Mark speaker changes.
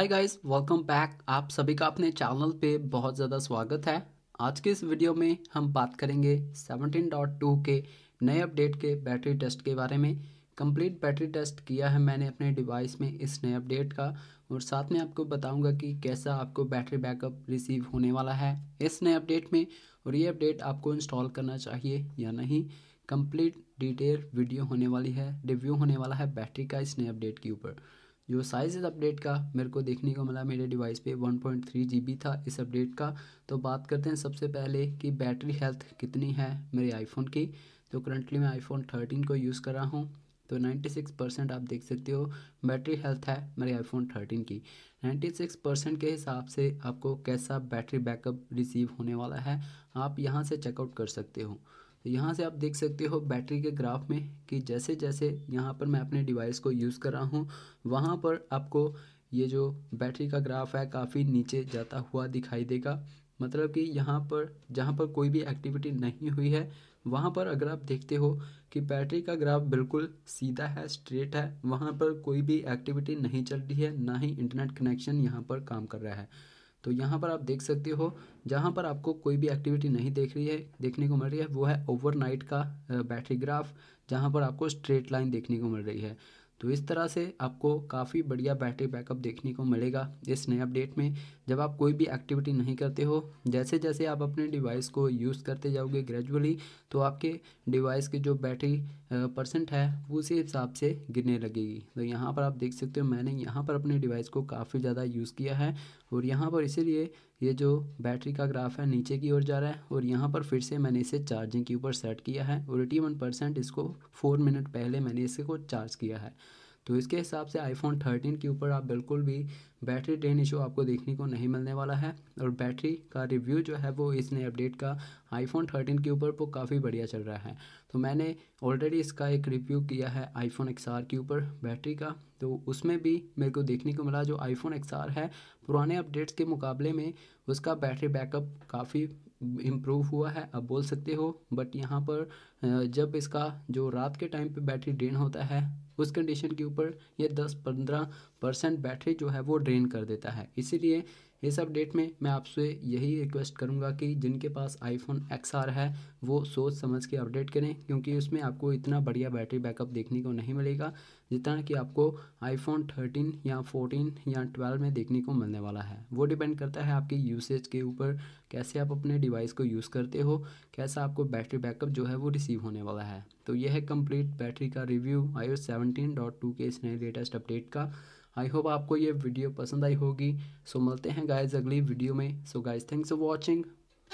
Speaker 1: hi guys welcome back आप सभी का अपने चैनल पे बहुत ज़्यादा स्वागत है आज के इस वीडियो में हम बात करेंगे 17.2 के नए अपडेट के बैटरी टेस्ट के बारे में कंप्लीट बैटरी टेस्ट किया है मैंने अपने डिवाइस में इस नए अपडेट का और साथ में आपको बताऊंगा कि कैसा आपको बैटरी बैकअप रिसीव होने वाला है इस नए अपडेट में और ये अपडेट आपको इंस्टॉल करना चाहिए या नहीं कम्प्लीट डिटेल वीडियो होने वाली है रिव्यू होने वाला है बैटरी का इस नए अपडेट के ऊपर जो साइज़ इस अपडेट का मेरे को देखने को मिला मेरे डिवाइस पे 1.3 जीबी था इस अपडेट का तो बात करते हैं सबसे पहले कि बैटरी हेल्थ कितनी है मेरे आईफोन की तो करंटली मैं आईफोन 13 को यूज़ कर रहा हूँ तो 96 परसेंट आप देख सकते हो बैटरी हेल्थ है मेरे आईफोन 13 की 96 परसेंट के हिसाब से आपको कैसा बैटरी बैकअप रिसीव होने वाला है आप यहाँ से चेकआउट कर सकते हो तो यहाँ से आप देख सकते हो बैटरी के ग्राफ में कि जैसे जैसे यहाँ पर मैं अपने डिवाइस को यूज़ कर रहा हूँ वहाँ पर आपको ये जो बैटरी का ग्राफ है काफ़ी नीचे जाता हुआ दिखाई देगा मतलब कि यहाँ पर जहाँ पर कोई भी एक्टिविटी नहीं हुई है वहाँ पर अगर आप देखते हो कि बैटरी का ग्राफ बिल्कुल सीधा है स्ट्रेट है वहाँ पर कोई भी एक्टिविटी नहीं चल रही है ना ही इंटरनेट कनेक्शन यहाँ पर काम कर रहा है तो यहाँ पर आप देख सकते हो जहाँ पर आपको कोई भी एक्टिविटी नहीं देख रही है देखने को मिल रही है वो है ओवरनाइट का बैटरी ग्राफ जहाँ पर आपको स्ट्रेट लाइन देखने को मिल रही है तो इस तरह से आपको काफ़ी बढ़िया बैटरी बैकअप देखने को मिलेगा इस नए अपडेट में जब आप कोई भी एक्टिविटी नहीं करते हो जैसे जैसे आप अपने डिवाइस को यूज़ करते जाओगे ग्रेजुअली तो आपके डिवाइस के जो बैटरी परसेंट है उसी हिसाब से गिरने लगेगी तो यहाँ पर आप देख सकते हो मैंने यहाँ पर अपने डिवाइस को काफ़ी ज़्यादा यूज़ किया है और यहाँ पर इसीलिए ये जो बैटरी का ग्राफ है नीचे की ओर जा रहा है और यहाँ पर फिर से मैंने इसे चार्जिंग के ऊपर सेट किया है और एटी वन परसेंट इसको फोर मिनट पहले मैंने इसे को चार्ज किया है तो इसके हिसाब से आईफोन 13 के ऊपर आप बिल्कुल भी बैटरी ड्रेन इशू आपको देखने को नहीं मिलने वाला है और बैटरी का रिव्यू जो है वो इस नए अपडेट का आईफोन 13 के ऊपर वो काफ़ी बढ़िया चल रहा है तो मैंने ऑलरेडी इसका एक रिव्यू किया है आईफोन एक्स के ऊपर बैटरी का तो उसमें भी मेरे को देखने को मिला जो आईफोन एक्स है पुराने अपडेट्स के मुकाबले में उसका बैटरी बैकअप काफ़ी इम्प्रूव हुआ है आप बोल सकते हो बट यहाँ पर जब इसका जो रात के टाइम पे बैटरी ड्रेन होता है उस कंडीशन के ऊपर ये दस पंद्रह परसेंट बैटरी जो है वो ड्रेन कर देता है इसीलिए इस अपडेट में मैं आपसे यही रिक्वेस्ट करूंगा कि जिनके पास आईफोन एक्स आर है वो सोच समझ के अपडेट करें क्योंकि उसमें आपको इतना बढ़िया बैटरी बैकअप देखने को नहीं मिलेगा जितना कि आपको आईफोन 13 या 14 या 12 में देखने को मिलने वाला है वो डिपेंड करता है आपकी यूसेज के ऊपर कैसे आप अपने डिवाइस को यूज़ करते हो कैसा आपको बैटरी बैकअप जो है वो रिसीव होने वाला है तो यह है कम्प्लीट बैटरी का रिव्यू आई ओ के इस नए लेटेस्ट अपडेट का आई होप आपको ये वीडियो पसंद आई होगी सो मिलते हैं गाइज अगली वीडियो में so guys thanks for watching